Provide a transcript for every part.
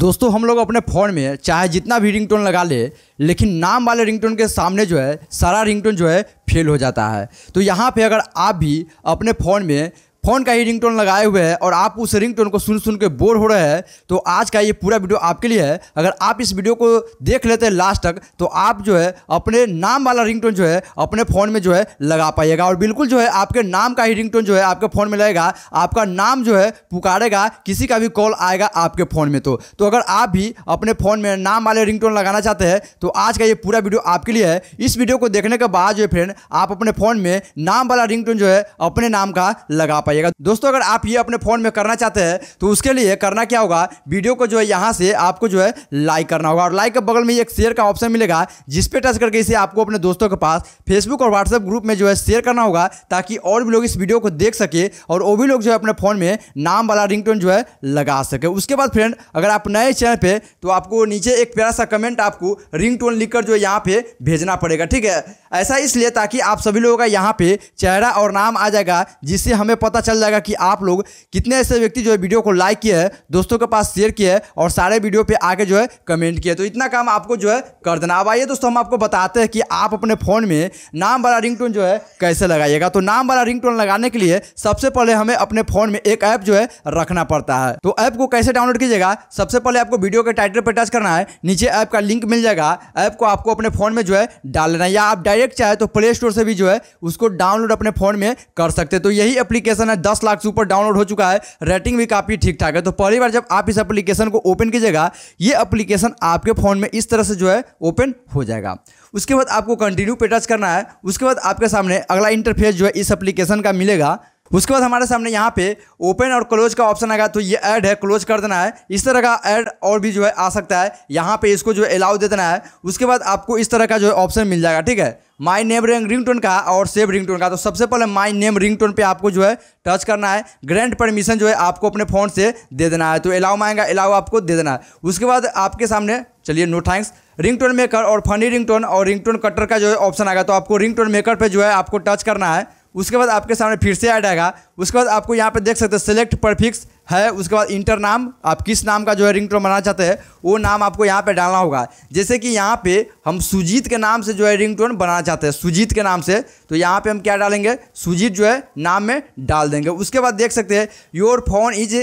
दोस्तों हम लोग अपने फ़ोन में चाहे जितना भी रिंगटोन लगा ले लेकिन नाम वाले रिंगटोन के सामने जो है सारा रिंगटोन जो है फेल हो जाता है तो यहाँ पे अगर आप भी अपने फ़ोन में फ़ोन का ही रिंगटोन लगाए हुए है और आप उस रिंगटोन को सुन सुन के बोर हो रहे हैं तो आज का ये पूरा वीडियो आपके लिए है अगर आप इस वीडियो को देख लेते हैं लास्ट तक तो आप जो है अपने नाम वाला रिंगटोन जो है अपने फ़ोन में जो है लगा पाइएगा और बिल्कुल जो है आपके नाम का ही रिंग जो है आपके फ़ोन में लगेगा आपका नाम जो है पुकारेगा किसी का भी कॉल आएगा आपके फ़ोन में तो, तो अगर आप भी अपने फ़ोन में नाम वाले रिंग लगाना चाहते हैं तो आज का ये पूरा वीडियो आपके लिए है इस वीडियो को देखने के बाद जो है फ्रेंड आप अपने फ़ोन में नाम वाला रिंग जो है अपने नाम का लगा पाइए पाइएगा दोस्तों अगर आप ये अपने फ़ोन में करना चाहते हैं तो उसके लिए करना क्या होगा वीडियो को जो है यहाँ से आपको जो है लाइक करना होगा और लाइक के बगल में एक शेयर का ऑप्शन मिलेगा जिसपे टच करके इसे आपको अपने दोस्तों के पास फेसबुक और व्हाट्सएप ग्रुप में जो है शेयर करना होगा ताकि और भी लोग इस वीडियो को देख सके और वो भी लोग जो है अपने फ़ोन में नाम वाला रिंगटोन जो है लगा सके उसके बाद फ्रेंड अगर आप नए चैनल पे तो आपको नीचे एक प्यारा सा कमेंट आपको रिंगटोन लिखकर जो है यहाँ पे भेजना पड़ेगा ठीक है ऐसा इसलिए ताकि आप सभी लोगों का यहाँ पे चेहरा और नाम आ जाएगा जिससे हमें पता चल जाएगा कि आप लोग कितने ऐसे व्यक्ति जो है वीडियो को लाइक किया है दोस्तों के पास शेयर किया है और सारे वीडियो पे आके जो है कमेंट किया तो इतना काम आपको जो है कर देना अब आइए दोस्तों हम आपको बताते हैं कि आप अपने फ़ोन में नाम वाला रिंग जो है कैसे लगाइएगा तो नाम वाला रिंग लगाने के लिए सबसे पहले हमें अपने फ़ोन में एक ऐप जो है रखना पड़ता है तो ऐप को कैसे डाउनलोड कीजिएगा सबसे पहले आपको वीडियो के टाइटल पर टच करना है नीचे ऐप का लिंक मिल जाएगा ऐप को आपको अपने फ़ोन में जो है डाल लेना या आप डायरेक्ट चाहे तो प्ले स्टोर से भी जो है उसको डाउनलोड अपने फ़ोन में कर सकते तो यही एप्लीकेशन एप्लीकेशन है दस लाख से ऊपर डाउनलोड हो चुका है रेटिंग भी काफ़ी ठीक ठाक है तो पहली बार जब आप इस एप्लीकेशन को ओपन कीजिएगा ये एप्लीकेशन आपके फ़ोन में इस तरह से जो है ओपन हो जाएगा उसके बाद आपको कंटिन्यू पे टच करना है उसके बाद आपके सामने अगला इंटरफेस जो है इस एप्लीकेशन का मिलेगा उसके बाद हमारे सामने यहाँ पे ओपन और क्लोज का ऑप्शन आएगा तो ये ऐड है क्लोज कर देना है इस तरह का ऐड और भी जो है आ सकता है यहाँ पे इसको जो है अलाउ दे देना है उसके बाद आपको इस तरह का जो है ऑप्शन मिल जाएगा ठीक है my name ring ringtone का और सेव रिंग टोन का तो सबसे पहले माय नेम रिंग टोन पर आपको जो है टच करना है ग्रैंड परमिशन जो है आपको अपने फ़ोन से दे देना है तो अलाउ माएगा अलाउ आपको दे देना है उसके बाद आपके सामने चलिए नो थैंक्स रिंगटोन मेकर और फनी रिंगटोन और रिंगटोन कटर का जो है ऑप्शन आएगा तो आपको रिंगटोन मेकर पे जो है आपको टच करना है उसके बाद आपके सामने फिर से ऐड आएगा उसके बाद आपको यहाँ पे देख सकते हैं सेलेक्ट परफिक्स है उसके बाद इंटर नाम आप किस नाम का जो है रिंग टोन बनाना चाहते हैं वो नाम आपको यहाँ पे डालना होगा जैसे कि यहाँ पे हम सुजीत के नाम से जो है रिंग टोन बनाना चाहते हैं सुजीत के नाम से तो यहाँ पे हम क्या डालेंगे सुजीत जो है नाम में डाल देंगे उसके बाद देख सकते हैं your phone is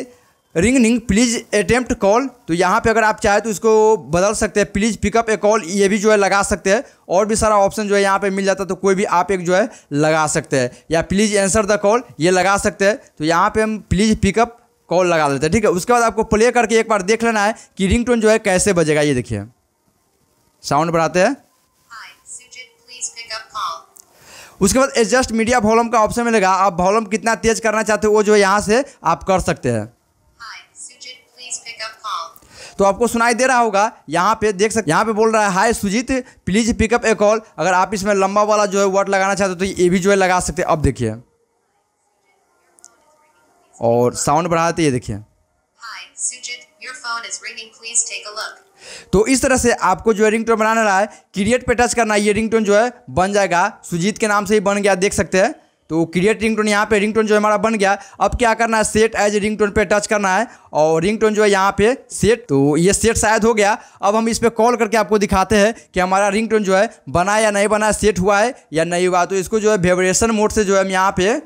ringing please attempt call तो यहाँ पे अगर आप चाहे तो इसको बदल सकते हैं प्लीज़ पिकअप ए कॉल ये भी जो है लगा सकते हैं और भी सारा ऑप्शन जो है यहाँ पे मिल जाता है तो कोई भी आप एक जो है लगा सकते हैं या प्लीज़ एंसर द कॉल ये लगा सकते हैं तो यहाँ पे हम प्लीज़ पिकअप कॉल लगा देते हैं ठीक है उसके बाद आपको प्ले करके एक बार देख लेना है कि रिंग जो है कैसे बजेगा ये देखिए साउंड बढ़ाते हैं उसके बाद एडजस्ट मीडिया वॉलम का ऑप्शन मिलेगा आप वॉलम कितना तेज करना चाहते हो वो जो है यहाँ से आप कर सकते हैं तो आपको सुनाई दे रहा होगा यहाँ पे देख सकते यहाँ पे बोल रहा है hi Sujeet please pick up a call अगर आप इसमें लंबा वाला जो है वर्ड लगाना चाहते हो तो ये भी जो है लगा सकते अब देखिए और साउंड बढ़ाते ये देखिए तो इस तरह से आपको जो है रिंग टोन बनाना रहा है क्रिएट पे टच करना ये रिंग टोन जो है बन जाएगा सुजीत के नाम से ही बन गया देख सकते हैं तो क्रिएट रिंगटोन यहाँ पे रिंगटोन जो हमारा बन गया अब क्या करना है सेट एज रिंगटोन पे टच करना है और रिंगटोन जो है यहाँ पे सेट तो ये सेट शायद हो गया अब हम इस पर कॉल करके आपको दिखाते हैं कि हमारा रिंगटोन जो है बना या नहीं बना सेट हुआ है या नहीं हुआ तो इसको जो है वेबरेशन मोड से जो है हम यहाँ पे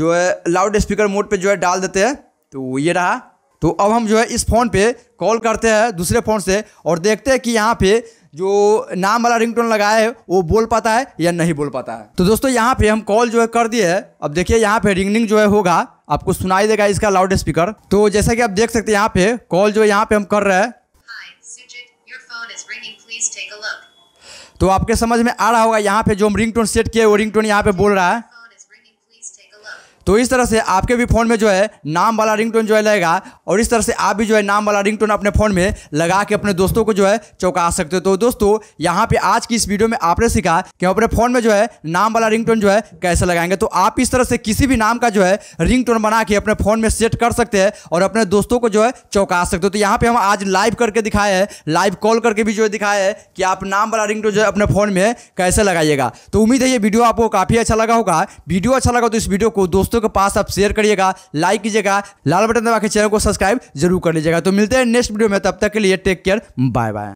जो है लाउड स्पीकर मोड पर जो है डाल देते हैं तो ये रहा तो अब हम जो है इस फ़ोन पे कॉल करते हैं दूसरे फ़ोन से और देखते हैं कि यहाँ पे जो नाम वाला रिंगटोन लगाया है वो बोल पाता है या नहीं बोल पाता है तो दोस्तों यहाँ पे हम कॉल जो है कर दिए हैं अब देखिए यहाँ पे रिंगनिंग जो है होगा आपको सुनाई देगा इसका लाउड स्पीकर तो जैसा कि आप देख सकते हैं यहाँ पे कॉल जो यहाँ पे हम कर रहे हैं तो आपके समझ में आ रहा होगा यहाँ पे जो हम रिंग टोन सेट किए वो रिंग टोन यहाँ पे बोल रहा है तो इस तरह से आपके भी फ़ोन में जो है नाम वाला रिंगटोन जो है लगेगा और इस तरह से आप भी जो है नाम वाला रिंगटोन अपने फ़ोन में लगा के अपने दोस्तों को जो है चौंका सकते हो तो दोस्तों यहाँ पे आज की इस वीडियो में आपने सीखा कि अपने फ़ोन में जो है नाम वाला रिंग जो है कैसे लगाएंगे तो आप इस तरह से किसी भी नाम का जो है रिंग बना के अपने फ़ोन में सेट कर सकते हैं और अपने दोस्तों को जो है चौंका सकते हो तो यहाँ पर हम आज लाइव करके दिखाए हैं लाइव कॉल करके भी जो है दिखाया है कि आप नाम वाला रिंग जो है अपने फ़ोन में कैसे लगाइएगा तो उम्मीद है ये वीडियो आपको काफ़ी अच्छा लगा होगा वीडियो अच्छा लगा तो इस वीडियो को दोस्तों दोस्तों के पास आप शेयर करिएगा लाइक कीजिएगा लाल बटन दबा के चैनल को सब्सक्राइब जरूर कर लीजिएगा तो मिलते हैं नेक्स्ट वीडियो में तब तक के लिए टेक केयर बाय बाय